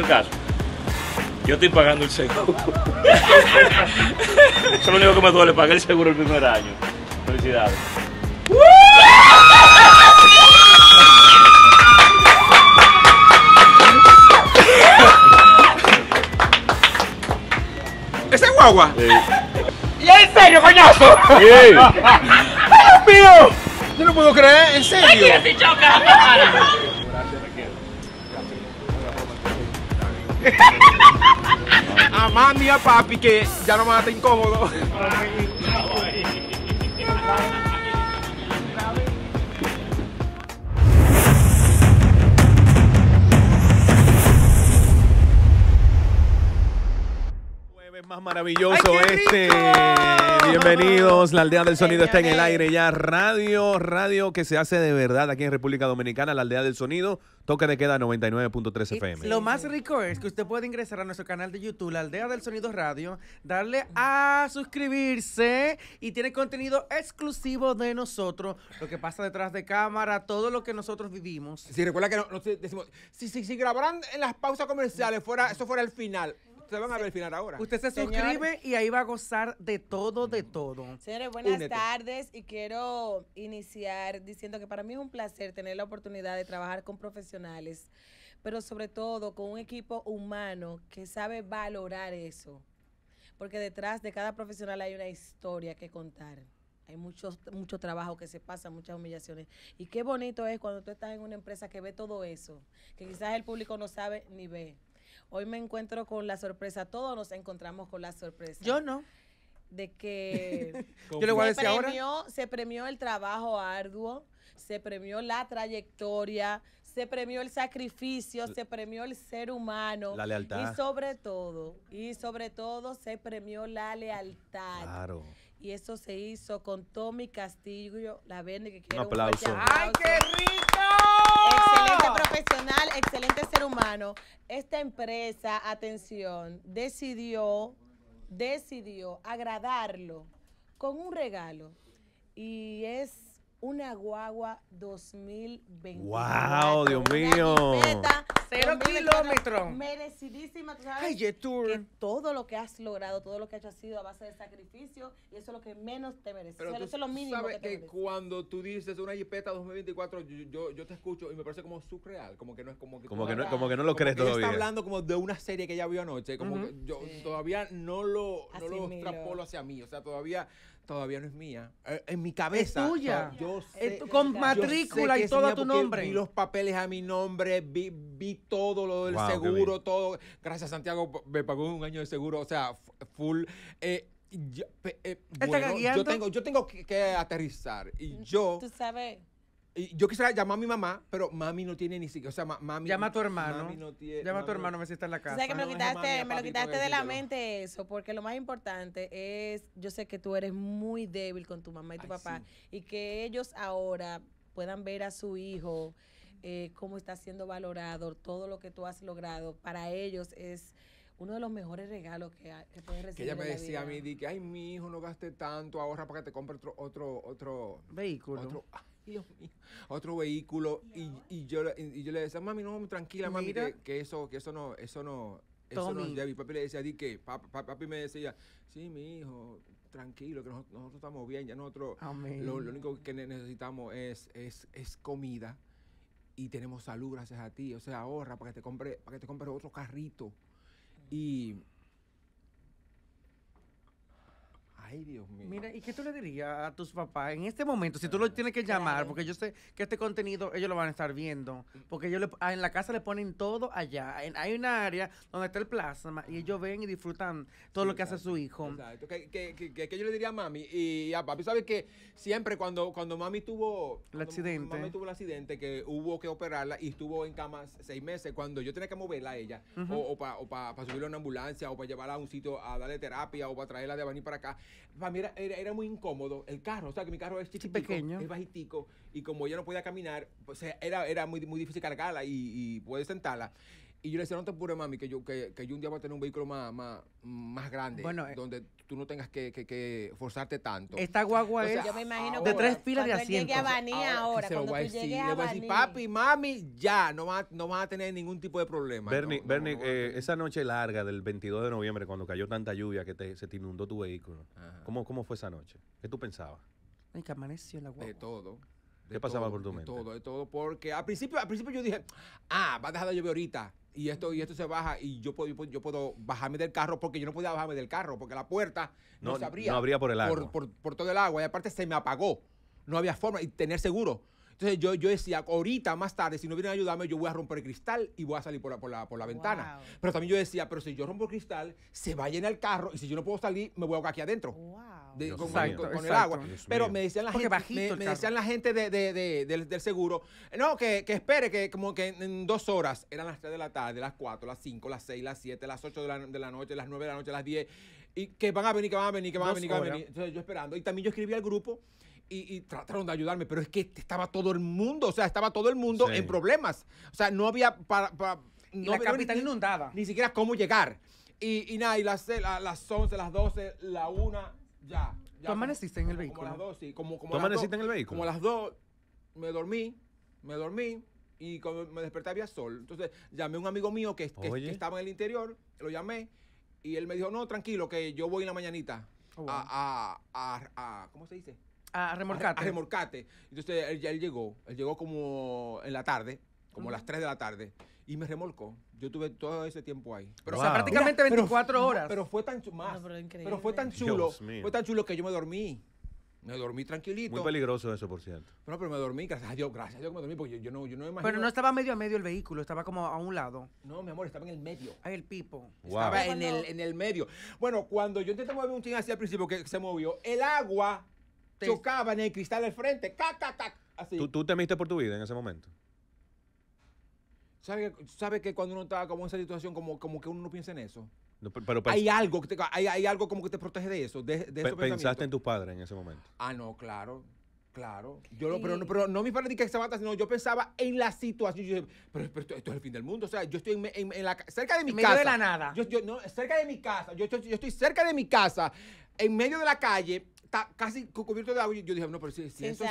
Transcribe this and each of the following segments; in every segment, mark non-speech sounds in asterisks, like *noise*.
El caso, yo estoy pagando el seguro. *laughs* Eso es lo único que me duele, pagar el seguro el primer año. Felicidades. ¿Ese es guagua? ¿Y en serio, coñazo? Dios mío! Yo no puedo creer, en serio. choca la a ah, mami y ah, a papi que ya no vas a estar más maravilloso este. Bienvenidos, la aldea del sonido está en el aire ya. Radio, radio que se hace de verdad aquí en República Dominicana, la aldea del sonido. Toque de queda 99.3 FM. Lo más rico es que usted puede ingresar a nuestro canal de YouTube, la aldea del sonido radio, darle a suscribirse y tiene contenido exclusivo de nosotros, lo que pasa detrás de cámara, todo lo que nosotros vivimos. Si recuerda que no, decimos, si, si, si grabaran en las pausas comerciales, fuera, eso fuera el final van a ver ahora. Usted se suscribe y ahí va a gozar de todo, de todo. Señores, buenas tardes y quiero iniciar diciendo que para mí es un placer tener la oportunidad de trabajar con profesionales, pero sobre todo con un equipo humano que sabe valorar eso. Porque detrás de cada profesional hay una historia que contar. Hay mucho, mucho trabajo que se pasa, muchas humillaciones. Y qué bonito es cuando tú estás en una empresa que ve todo eso, que quizás el público no sabe ni ve. Hoy me encuentro con la sorpresa, todos nos encontramos con la sorpresa. Yo no. De que *laughs* se, premió, se premió el trabajo arduo, se premió la trayectoria, se premió el sacrificio, se premió el ser humano. La lealtad. Y sobre todo, y sobre todo se premió la lealtad. Claro. Y eso se hizo con Tommy Castillo, la vende que quiero un ¡Ay, qué rico! Excelente profesional, excelente ser humano. Esta empresa, atención, decidió, decidió agradarlo con un regalo. Y es una guagua 2020. ¡Wow, Dios mío! Cero kilómetros. Merecidísima, tú sabes. que todo lo que has logrado, todo lo que has hecho ha sido a base de sacrificio y eso es lo que menos te mereces. eso es lo mínimo que, te que cuando tú dices una jipeta 2024, yo, yo, te escucho y me parece como surreal, como que no es como que como que no, como que no lo crees todavía. Está hablando como de una serie que ella vio anoche, como que yo todavía no lo no lo extrapolo hacia mí, o sea, todavía todavía no es mía. Eh, en mi cabeza. Es tuya. con matrícula y todo a tu nombre. Vi los papeles a mi nombre, vi, todo lo del seguro, todo. Gracias, Santiago, me pagó un año de seguro, o sea, full. Eh, yo, eh, yo, tengo, yo tengo que, que aterrizar. Y yo. Tú sabes yo quisiera llamar a mi mamá, pero mami no tiene ni siquiera. O sea, mami. Llama a tu hermano. No llama a tu hermano, a ver está en la casa. O sea, que me lo quitaste, me lo quitaste de la mente eso, porque lo más importante es. Yo sé que tú eres muy débil con tu mamá y tu papá, y que ellos ahora puedan ver a su hijo eh, cómo está siendo valorado, todo lo que tú has logrado. Para ellos es uno de los mejores regalos que, que puedes recibir. Que ella me decía a mí, di que, ay, mi hijo, no gaste tanto, ahorra para que te compre otro, otro, otro vehículo. Otro, ah, Dios mío, otro vehículo. Y, y yo, y yo le decía, mami, no, tranquila, mami, que, eso, que eso no, eso no, eso no ya mi papi le decía, di que, papi, me decía, sí, mi hijo, tranquilo, que nosotros, estamos bien, ya nosotros, lo, lo, único que necesitamos es, es, es comida y tenemos salud gracias a ti. O sea, ahorra para que te compre, para que te compre otro carrito. Y Ay, Dios mío. Mira, ¿y qué tú le dirías a tus papás en este momento? Si tú lo tienes que llamar, porque yo sé que este contenido ellos lo van a estar viendo, porque ellos ah, en la casa le ponen todo allá. hay un área donde está el plasma y ellos ven y disfrutan todo lo que hace su hijo. Exacto. ¿Qué yo le diría a mami y a papi, ¿sabes que Siempre cuando, cuando mami tuvo... El accidente. Mami tuvo el accidente que hubo que operarla y estuvo en cama seis meses, cuando yo tenía que moverla a ella, o, para subirla a una ambulancia, o para llevarla a un sitio a darle terapia, o para traerla de venir para acá, para mí era, muy incómodo el carro, o sea, que mi carro es chiquitico, es bajitico, y como ella no podía caminar, pues era, era muy, muy difícil cargarla y, y poder sentarla. Y yo le decía, no te apures, mami, que yo, que, que, yo un día voy a tener un vehículo más, más, más grande. Eh, donde tú no tengas que, que, que forzarte tanto. Esta guagua es yo me imagino que de tres pilas de asientos. Cuando llegue a ahora, ahora cuando tú llegues a papi, mami, ya, no vas no a tener ningún tipo de problema. Bernie, Bernie eh, esa noche larga del 22 de noviembre, cuando cayó tanta lluvia que se te inundó tu vehículo, ¿cómo, ¿cómo fue esa noche? ¿Qué tú pensabas? Ay, que amaneció la guagua. De todo. ¿Qué pasaba por tu mente? De todo, de todo, porque al principio, al principio yo dije, ah, va a dejar de llover ahorita y esto y esto se baja y yo puedo, yo puedo, bajarme del carro porque yo no podía bajarme del carro porque la puerta no, se abría. por el Por, por, por, todo el agua y aparte se me apagó. No había forma y tener seguro. Entonces yo, yo decía, ahorita, más tarde, si no vienen a ayudarme, yo voy a romper el cristal y voy a salir por la, por la, por la ventana. Pero también yo decía, pero si yo rompo el cristal, se va a llenar el carro y si yo no puedo salir, me voy a ahogar aquí adentro. con, el agua. pero me decían la gente, me, decían la gente de, de, del, del, seguro, no, que, que, espere, que como que en, dos horas, eran las tres de la tarde, las cuatro, las cinco, las seis, las siete, las 8 de la, de la noche, las nueve de la noche, las 10, y que van a venir, que van a venir, que van a venir, que van a venir. Entonces yo esperando. Y también yo escribí al grupo y, trataron de ayudarme, pero es que estaba todo el mundo, o sea, estaba todo el mundo en problemas. O sea, no había para... la capital ni, inundada. Ni siquiera cómo llegar. Y, y nada, y las, eh, las 11, las 12, la 1, ya. ya ¿Tú amaneciste en el vehículo? Como las sí. en el vehículo? Como las 2, me dormí, me dormí, y cuando me desperté había sol. Entonces llamé a un amigo mío que, estaba en el interior, lo llamé y él me dijo, no, tranquilo, que yo voy en la mañanita oh, a, ¿cómo se dice? A remolcate. A, Entonces él, él, llegó, él llegó como en la tarde, como a las 3 de la tarde, y me remolcó. Yo tuve todo ese tiempo ahí. Pero, O sea, prácticamente 24 horas. Pero fue tan más, pero, fue tan chulo, fue tan chulo que yo me dormí. Me dormí tranquilito. Muy peligroso eso, por cierto. pero me dormí, gracias a Dios, gracias a Dios que me dormí, porque yo, yo no, yo no Pero no estaba medio a medio el vehículo, estaba como a un lado. No, mi amor, estaba en el medio. ahí el pipo. Estaba en el, en el medio. Bueno, cuando yo intenté mover un ching así al principio, que se movió, el agua chocaba en el cristal del frente. Así. ¿Tú, ¿Tú, temiste por tu vida en ese momento? ¿Sabes sabe que cuando uno está como en esa situación, como, como que uno no piensa en eso? hay algo que hay, algo como que te protege de eso, de, de Pensaste en tus padres en ese momento. Ah, no, claro. Claro, yo pero, no, pero no mis padres que se matan, sino yo pensaba en la situación. pero, esto, es el fin del mundo. O sea, yo estoy cerca de mi casa. En de la nada. Yo, yo, cerca de mi casa. yo, estoy cerca de mi casa, en medio de la calle, está casi cubierto de agua. Yo dije, no, pero si, sí eso, es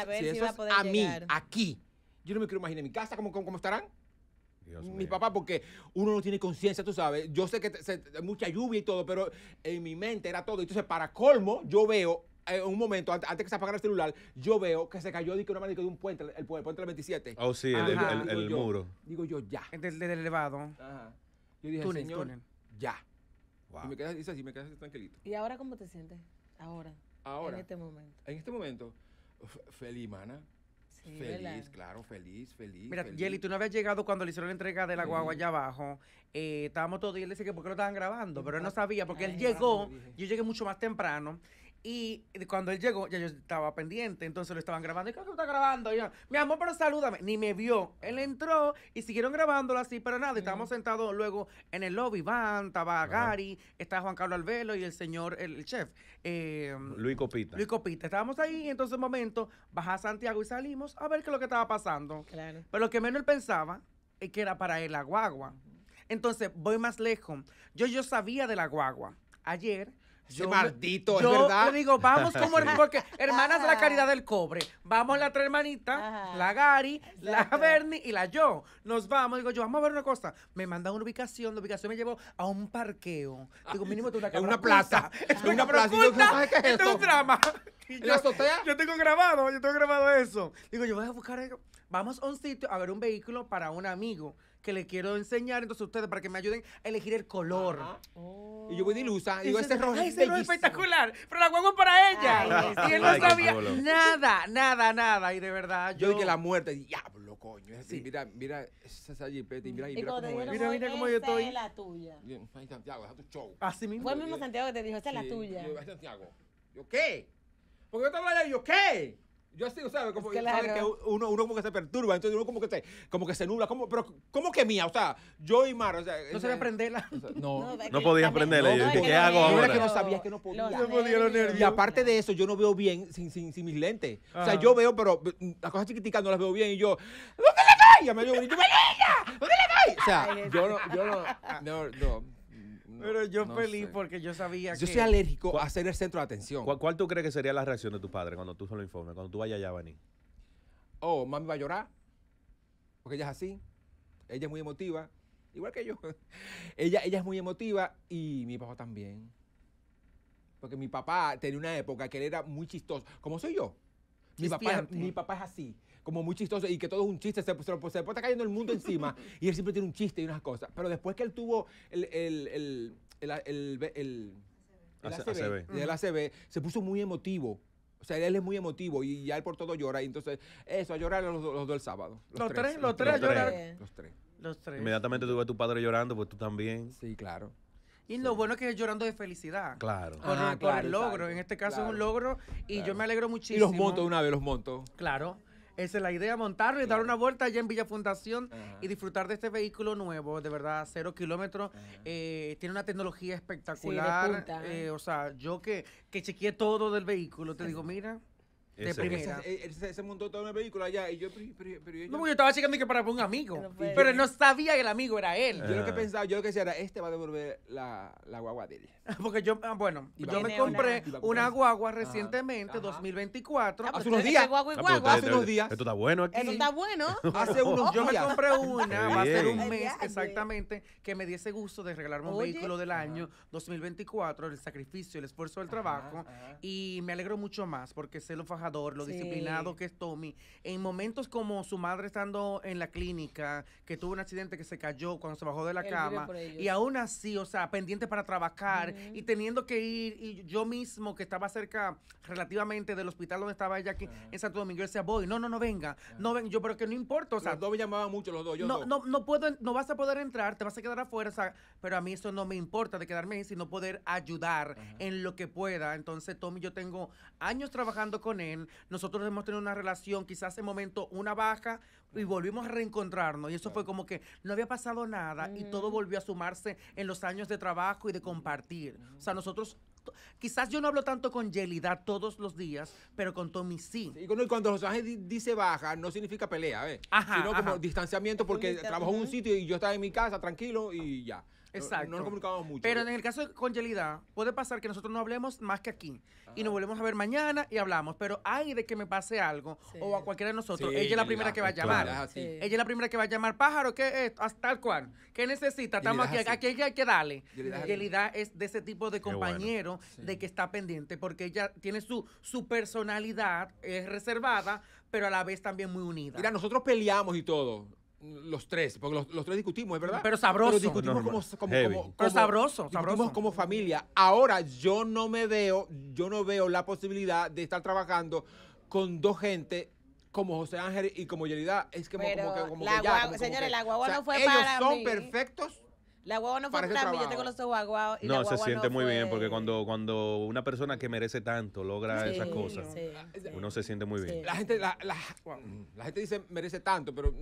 a, mí, aquí, yo no me quiero imaginar en mi casa cómo, cómo, estarán. mi papá, porque uno no tiene conciencia, tú sabes. Yo sé que hay mucha lluvia y todo, pero en mi mente era todo. Entonces, para colmo, yo veo en eh, un momento, antes, que se apagara el celular, yo veo que se cayó de una de un puente, el, el, puente del 27. Oh, sí, el, el, muro. Digo yo, ya. Desde el elevado. Ajá. Yo dije, señor, ya. Y me quedé así, me quedas así tranquilito. ¿Y ahora cómo te sientes? Ahora. Ahora, en este momento. En este momento, feliz, mana. feliz, claro, feliz, feliz. Mira, Yeli, tú no habías llegado cuando le hicieron la entrega de la guagua allá abajo. Eh, estábamos todos y él decía que por qué lo estaban grabando, pero él no sabía porque él llegó. Yo llegué mucho más temprano y cuando él llegó, ya yo estaba pendiente, entonces lo estaban grabando. ¿Y qué está grabando? mi amor, pero salúdame. Ni me vio. Él entró y siguieron grabándolo así, pero nada. Estábamos sentados luego en el lobby. Van, estaba Gary, estaba Juan Carlos Alvelo y el señor, el, chef. Eh, Luis Copita. Luis Copita. Estábamos ahí y entonces, un momento, baja a Santiago y salimos a ver qué es lo que estaba pasando. Claro. Pero lo que menos él pensaba es que era para él la guagua. Entonces, voy más lejos. Yo, yo sabía de la guagua. Ayer yo, maldito, es verdad. Yo digo, vamos como *laughs* porque hermanas de la caridad del cobre. Vamos la tres hermanitas, la Gary, la Bernie y la yo. Nos vamos, digo yo, vamos a ver una cosa. Me mandan una ubicación, la ubicación me llevó a un parqueo. Digo, mínimo tú una plaza *laughs* Es una plaza. Es una, plaza. ¿sabes es esto? es un drama. Yo tengo grabado, yo tengo grabado eso. Digo, yo voy a buscar, vamos a un sitio a ver un vehículo para un amigo que le quiero enseñar, entonces a ustedes para que me ayuden a elegir el color. Oh. Y yo voy de ilusa, digo, este ese rojo es rojo espectacular, pero la huevo para ella. y él no sabía nada, nada, nada. Y de verdad, yo, yo dije la muerte, diablo, coño. Es así, mira, mira esa allí, mira, y mira, cómo es. mira, mira cómo yo estoy. es la tuya. Ay, Santiago, tu show. Así mismo. Fue mismo Santiago que te dijo, esa es la tuya. Yo, Santiago, ¿yo qué? Porque yo te allá y yo, ¿qué? Yo así, sea, Como, Que uno, uno como que se perturba, entonces uno como que se, como que se nubla. Como, pero, ¿cómo que mía? O sea, yo y Mar, o sea... No se va aprenderla. *laughs* no. No, no podía ¿Qué, hago ahora? que no sabía, que no podía. No podía y aparte de eso, yo no veo bien sin, sin, sin mis lentes. O sea, yo veo, pero las cosas chiquiticas no las veo bien y yo... ¿Dónde le doy? Y me dio ¡yo me ¿Dónde le doy? O sea, yo no... Yo no, ah. no, no pero yo feliz porque yo sabía que. Yo soy alérgico a ser el centro de atención. ¿Cuál, tú crees que sería la reacción de tu padre cuando tú se lo informes, cuando tú vayas allá, Bani? Oh, mami va a llorar. Porque ella es así. Ella es muy emotiva. Igual que yo. *laughs* ella, ella es muy emotiva y mi papá también. Porque mi papá tenía una época que él era muy chistoso. Como soy yo. Mi papá, mi papá, es así como muy chistoso y que todo es un chiste, se, se, se, está cayendo el mundo encima *laughs* y él siempre tiene un chiste y unas cosas. Pero después que él tuvo el, el, el, el ACB, se puso muy emotivo. O sea, él es muy emotivo y ya él por todo llora. Y entonces, eso, a llorar los, los dos el sábado. Los, tres, los tres, Los tres. Los tres. Inmediatamente tuve a tu padre llorando, pues tú también. Sí, claro. Y lo bueno es que es llorando de felicidad. Claro. ah claro, el logro. En este caso es un logro y yo me alegro muchísimo. Y los montos una vez, los montos. Claro. Esa es la idea, montarlo y dar una vuelta allá en Villa Fundación y disfrutar de este vehículo nuevo, de verdad, cero kilómetros. Eh, tiene una tecnología espectacular. Eh, o sea, yo que, que chequeé todo del vehículo, te digo, mira, de primera. Ese, se montó toda una película allá Y yo, pero, yo, No, yo estaba checando que para un amigo. Pero no sabía que el amigo era él. yo lo que ah. pensaba, yo lo que decía era, este va a devolver la, la guagua de él. *laughs* Porque yo, ah, bueno, yo me compré una- guagua recientemente, 2024. Hace unos días. Hace unos días. Esto está bueno aquí. esto está bueno. Hace unos días Yo me compré una, va a ser un mes exactamente, que me diese gusto de regalarme un vehículo del año 2024, el sacrificio, el esfuerzo del trabajo. Y me alegro mucho más porque se lo fajaron lo disciplinado que es Tommy, en momentos como su madre estando en la clínica, que tuvo un accidente que se cayó cuando se bajó de la cama, y aún así, o sea, pendiente para trabajar y teniendo que ir, y yo mismo que estaba cerca relativamente del hospital donde estaba ella aquí en Santo Domingo, decía, voy, no, no, no venga, no ven, yo, pero que no importa, o sea. mucho, los no, no. no. puedo, no vas a poder entrar, te vas a quedar afuera, fuerza pero a mí eso no me importa de quedarme ahí, sino poder ayudar en lo que pueda. Entonces, Tommy, yo tengo años trabajando con él, nosotros hemos tenido una relación, quizás en momento una baja y volvimos a reencontrarnos y eso fue como que no había pasado nada y todo volvió a sumarse en los años de trabajo y de compartir. O sea, nosotros quizás yo no hablo tanto con Yelida todos los días, pero con Tommy sí. y cuando José dice baja, no significa pelea, ¿ves? Sino como distanciamiento porque trabajó en un sitio y yo estaba en mi casa tranquilo y ya. Exacto. No, mucho. Pero en el caso con Yelida puede pasar que nosotros no hablemos más que aquí. Y nos volvemos a ver mañana y hablamos. Pero hay de que me pase algo o a cualquiera de nosotros. ella es la primera que va a llamar. Ella es la primera que va a llamar. Pájaro, ¿qué es? Ah, tal cual. ¿Qué necesita? Estamos aquí, aquí, hay que darle. Yelida es de ese tipo de compañero de que está pendiente porque ella tiene su, su personalidad, es reservada, pero a la vez también muy unida. Mira, nosotros peleamos y todo. Los tres, porque los, tres discutimos, es verdad. Pero sabroso. Pero discutimos como, como, sabroso, discutimos como familia. Ahora yo no me veo, yo no veo la posibilidad de estar trabajando con dos gente como José Ángel y como Yelida. Es que como, que como señores, la guagua no fue ellos son perfectos. La guagua no fue Para mí, yo tengo los ojos y la No, se siente muy bien porque cuando, cuando una persona que merece tanto logra esas cosas, ah, uno se siente muy bien. La gente, la, la- gente dice merece tanto, pero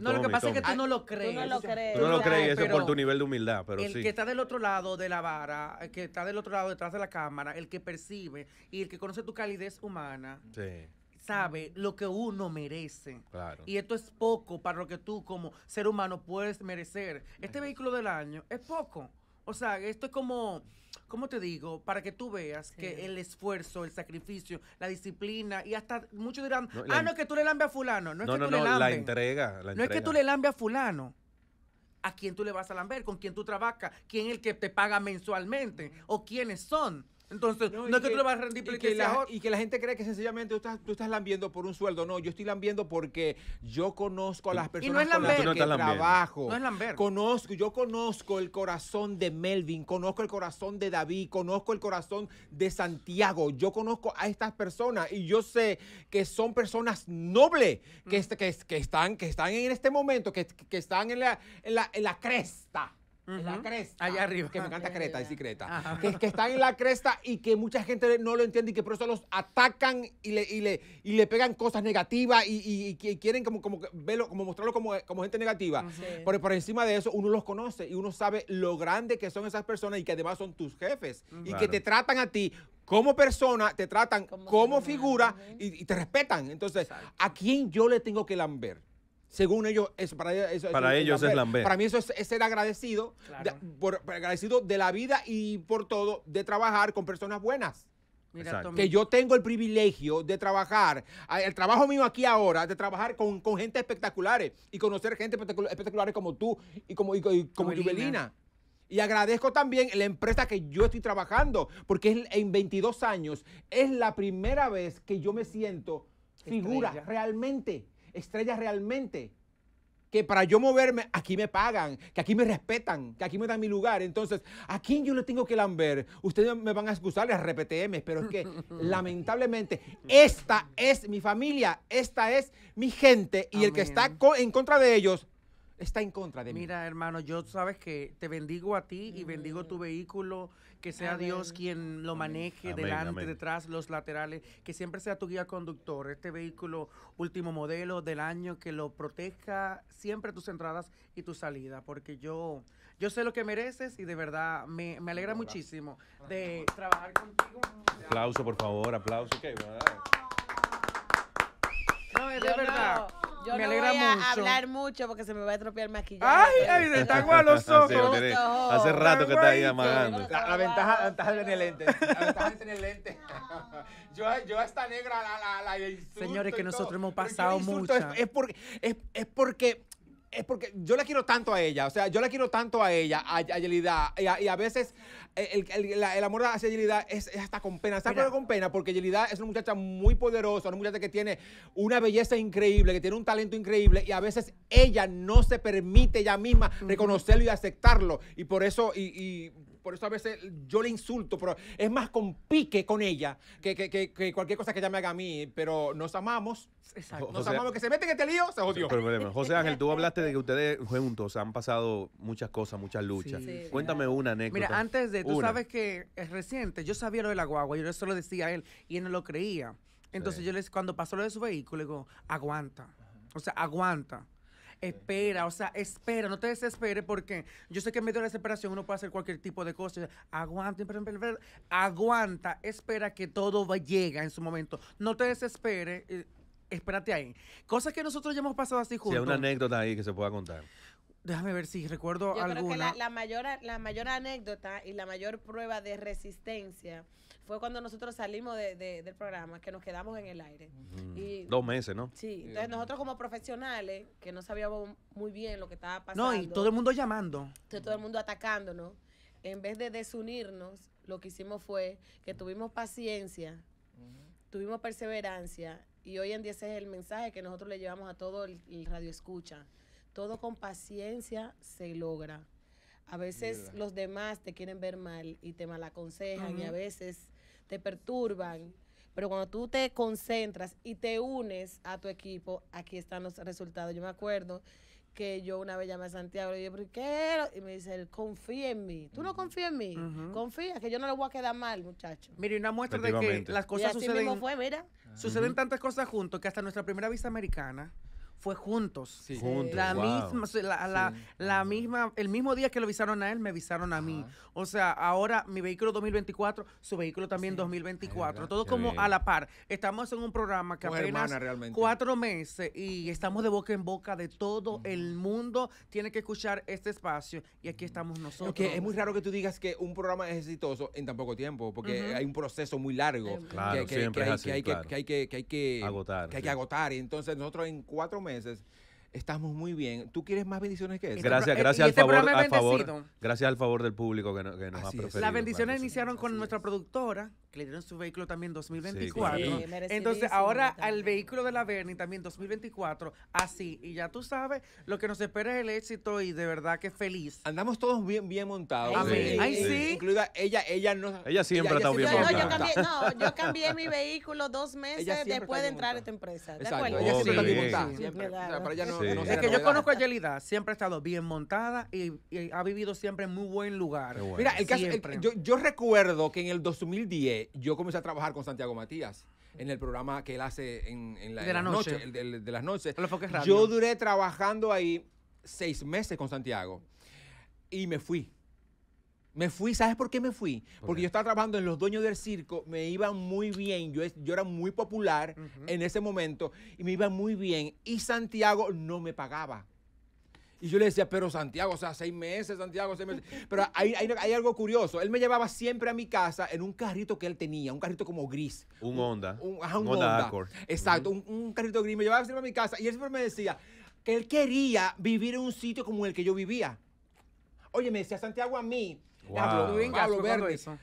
no, lo que pasa es que tú no lo crees. Tú no lo crees. Tú no eso por tu nivel de humildad, pero el sí. que está del otro lado de la vara, el que está del otro lado detrás de la cámara, el que percibe y el que conoce tu calidez humana. sabe lo que uno merece. Claro. Y esto es poco para lo que tú como ser humano puedes merecer. Este vehículo del año es poco. O sea, esto es como, ¿cómo te digo? Para que tú veas que el esfuerzo, el sacrificio, la disciplina y hasta muchos dirán, ah, no es que tú le lambes a fulano. No, es que tú le lambe. la entrega. no es que tú le lambes a fulano a quién tú le vas a lamber, con quién tú trabajas, quién es el que te paga mensualmente o quiénes son. Entonces, no, es que, tú lo vas a rendir y que, la, y que gente cree que sencillamente tú estás, tú lambiendo por un sueldo. No, yo estoy lambiendo porque yo conozco a las personas no es que trabajo. No es conozco, yo conozco el corazón de Melvin, conozco el corazón de David, conozco el corazón de Santiago. Yo conozco a estas personas y yo sé que son personas nobles que, mm. que, que, están, que están en este momento, que, están en la, en la cresta en la cresta. Allá arriba. Que me encanta creta, y Que, que están en la cresta y que mucha gente no lo entiende y que por eso los atacan y le, y le, pegan cosas negativas y, y, quieren como, como, verlo, como mostrarlo como, gente negativa. por encima de eso, uno los conoce y uno sabe lo grande que son esas personas y que además son tus jefes y que te tratan a ti como persona, te tratan como, figura y, te respetan. Entonces, ¿a quién yo le tengo que lamber? según ellos, para ellos, es, Para mí eso es, ser agradecido, por, agradecido de la vida y por todo, de trabajar con personas buenas. que yo tengo el privilegio de trabajar, el trabajo mío aquí ahora, de trabajar con, gente espectaculares y conocer gente espectacular, espectaculares como tú y como, y, y como Y agradezco también la empresa que yo estoy trabajando, porque en 22 años es la primera vez que yo me siento figura realmente estrellas realmente. Que para yo moverme, aquí me pagan, que aquí me respetan, que aquí me dan mi lugar. Entonces, ¿a quién yo le tengo que lamber? Ustedes me van a excusar, les RPTM, pero es que *laughs* lamentablemente esta es mi familia, esta es mi gente y el que está en contra de ellos está en contra de mí. Mira, hermano, yo sabes que te bendigo a ti y bendigo tu mm. vehículo, que sea Dios quien lo maneje delante, detrás, los laterales, que siempre sea tu guía conductor, este vehículo último modelo del año, que lo proteja siempre tus entradas y tu salida, porque yo, yo sé lo que mereces y de verdad me, alegra muchísimo de trabajar contigo. Aplauso, por favor, aplauso. no, es de verdad. Yo me no alegra voy a mucho. hablar mucho porque se me va a estropear el maquillaje. Ay, ay, ¡Está tan a *laughs* los ojos. hace, rato que está ahí amagando. La, ventaja, la ventaja lente. La ventaja es tener lente. *laughs* Yo, yo negra la, la, la Señores, que nosotros hemos pasado mucho. es, es porque es porque yo la quiero tanto a ella, o sea, yo la quiero tanto a ella, a, a Yelida, y a, veces el, amor hacia Yelida es, hasta con pena, con pena, porque Yelida es una muchacha muy poderosa, una muchacha que tiene una belleza increíble, que tiene un talento increíble, y a veces ella no se permite ella misma reconocerlo y aceptarlo, y por eso, y por eso a veces yo le insulto, pero es más con pique con ella que, que, cualquier cosa que ella me haga a mí, pero nos amamos. Exacto. Nos amamos, que se meten en este lío, se jodió. José Ángel, tú hablaste de que ustedes juntos han pasado muchas cosas, muchas luchas. Cuéntame una anécdota. Mira, antes de, tú sabes que es reciente, yo sabía lo de la guagua, yo eso lo decía a él y él no lo creía. Entonces yo les, cuando pasó lo de su vehículo, le digo, aguanta. O sea, aguanta. Espera, o sea, espera, no te desesperes porque yo sé que en medio de la desesperación uno puede hacer cualquier tipo de cosa Aguanta, aguanta, espera que todo va, llega en su momento. No te desesperes, eh, espérate ahí. Cosas que nosotros ya hemos pasado así juntos. hay una anécdota ahí que se pueda contar. Déjame ver si recuerdo yo alguna. la, mayor, la mayor anécdota y la mayor prueba de resistencia fue cuando nosotros salimos de, del programa, que nos quedamos en el aire. Dos meses, ¿no? Sí, entonces nosotros como profesionales, que no sabíamos muy bien lo que estaba pasando. No, y todo el mundo llamando. Todo el mundo atacándonos. En vez de desunirnos, lo que hicimos fue que tuvimos paciencia, tuvimos perseverancia, y hoy en día ese es el mensaje que nosotros le llevamos a todo el, radio escucha. Todo con paciencia se logra. A veces los demás te quieren ver mal y te malaconsejan y a veces te perturban. Pero cuando tú te concentras y te unes a tu equipo, aquí están los resultados. Yo me acuerdo que yo una vez llamé a Santiago y yo, ¿por qué? Y me dice, él, confía en mí. Tú no confías en mí. Confía, que yo no le voy a quedar mal, muchacho. y una muestra de que las cosas y así suceden. Mismo fue, mira. Suceden tantas cosas juntos que hasta nuestra primera vista americana fue juntos. la misma, la, misma, el mismo día que lo avisaron a él, me avisaron a mí. O sea, ahora mi vehículo 2024, su vehículo también 2024. Todo como a la par. Estamos en un programa que apenas cuatro meses y estamos de boca en boca de todo el mundo. Tiene que escuchar este espacio y aquí estamos nosotros. es muy raro que tú digas que un programa es exitoso en tan poco tiempo, porque hay un proceso muy largo que hay que agotar. Que hay que agotar. entonces nosotros en cuatro meses promessas. estamos muy bien. ¿Tú quieres más bendiciones que eso? Este gracias, eh, gracias al este favor, a favor, gracias al favor del público que, nos ha preferido. Las bendiciones iniciaron con nuestra productora, que le dieron su vehículo también 2024. Entonces, ahora al vehículo de la Bernie también 2024, así. Y ya tú sabes, lo que nos espera es el éxito y de verdad que feliz. Andamos todos bien, bien montados. Amén. Sí. sí. Incluida ella, ella no. Ella siempre está bien montada. yo cambié, mi vehículo dos meses después de entrar a esta empresa. Ella siempre está bien montada. Para ella no es que yo conozco a Yelida, siempre ha estado bien montada y, ha vivido siempre en muy buen lugar. Mira, el caso, yo, yo, recuerdo que en el 2010 yo comencé a trabajar con Santiago Matías en el programa que él hace en, la, noche, de, las noches. Yo duré trabajando ahí seis meses con Santiago y me fui me fui, ¿sabes por qué me fui? Porque yo estaba trabajando en Los Dueños del Circo, me iba muy bien, yo, yo era muy popular en ese momento y me iba muy bien. Y Santiago no me pagaba. Y yo le decía, pero Santiago, o sea, seis meses, Santiago, seis meses. *laughs* Pero hay, algo curioso. Él me llevaba siempre a mi casa en un carrito que él tenía, un carrito como gris. Un, Honda. Un, un, Honda. Accord. Exacto, un, un, carrito gris. Me llevaba siempre a mi casa y él siempre me decía que él quería vivir en un sitio como el que yo vivía. Oye, me decía Santiago a mí,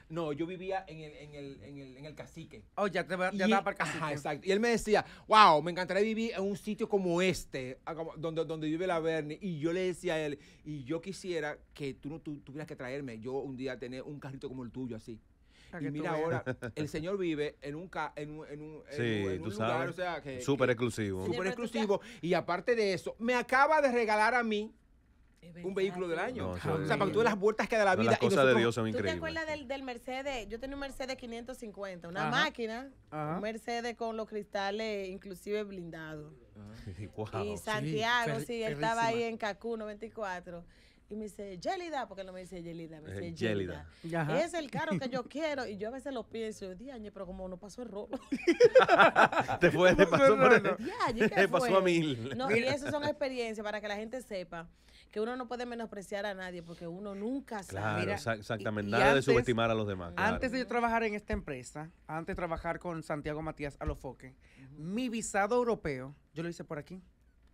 no, yo vivía en el, en el, en el, en el cacique. Oh, ya te, ya y, para el exacto. Y él me decía, wow, me encantaría vivir en un sitio como este, donde, donde vive la Verne. Y yo le decía a él, y yo quisiera que tú no tuvieras que traerme, yo un día tener un carrito como el tuyo, así. Y mira ahora, el señor vive en un, sí, en un o sea, Súper exclusivo. Súper exclusivo. Y aparte de eso, me acaba de regalar a mí un vehículo del año. o sea, para que tú las vueltas que da la vida. cosas de Dios son increíbles. ¿Tú te acuerdas del, del Mercedes? Yo tenía un Mercedes 550, una máquina, un Mercedes con los cristales inclusive blindados. Y Santiago, sí, él estaba ahí en Cacú 94. Y me dice, Yelida, porque no me dice Yelida, me dice Yelida. Es el carro que yo quiero. Y yo a veces lo pienso, diañe, pero como no pasó el robo. *laughs* te fue, te *laughs* pasó, por *laughs* te pasó a mil. y eso son experiencias para que la gente sepa que uno no puede menospreciar a nadie porque uno nunca sabe. Claro, exactamente. nada de subestimar a los demás. Antes de yo trabajar en esta empresa, antes de trabajar con Santiago Matías Alofoque, mi visado europeo, yo lo hice por aquí.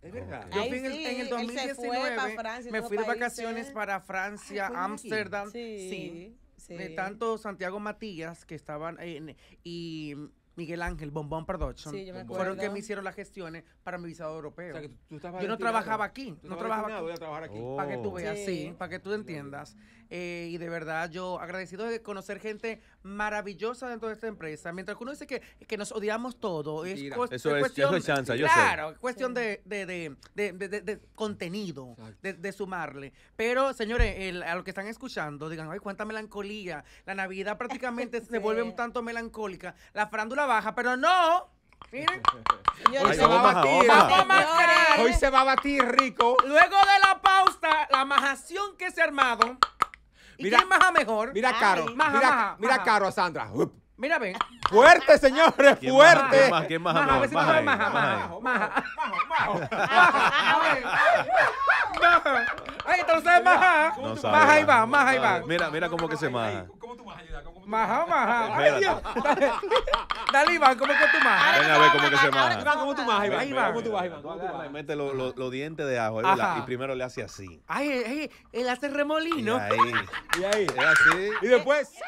Es verdad. Yo fui en, el, 2019 me fui de vacaciones para Francia, Ámsterdam, De tanto Santiago Matías que estaban en, y Miguel Ángel, Bombón Production, sí, fueron que me hicieron las gestiones para mi visado europeo. yo no trabajaba aquí, no trabajaba Para que tú oh. veas, sí, para que tú entiendas. Eh, y de verdad, yo agradecido de conocer gente maravillosa dentro de esta empresa. Mientras que uno dice que, que nos odiamos todo, es, Eso es, cuestión, yo claro, cuestión de, de, contenido, de, sumarle. Pero, señores, a los que están escuchando, digan, ay, cuánta melancolía. La Navidad prácticamente *laughs* se vuelve un tanto melancólica. La frándula pero no. Miren. *laughs* hoy se va a batir. hoy se va a batir rico. Luego de la pausa, la majación que se ha armado. mira, maja mejor? Mira, Caro. mira, Caro a Sandra. Mira, ven. Fuerte, señores, fuerte. Más, ¿Qué más? ¿Qué más? Maja, Maja. Maja. maja, maja, maja, maja. Maja, Ay, entonces maja. No maja y va, maja y va. Mira, mira cómo que se maja. ¿Cómo tú majas, Maja, maja. Ay, Dios. Dale, Iván, ¿cómo que tú majas? Venga, a ver cómo que se maja. ¿cómo tú majas, Iván? va. ¿cómo tú vas, Iván? Mete los dientes de ajo y primero le hace así. Ay, eh, eh, él hace remolino. Y ahí. *laughs* Y ahí. Es así. Y después...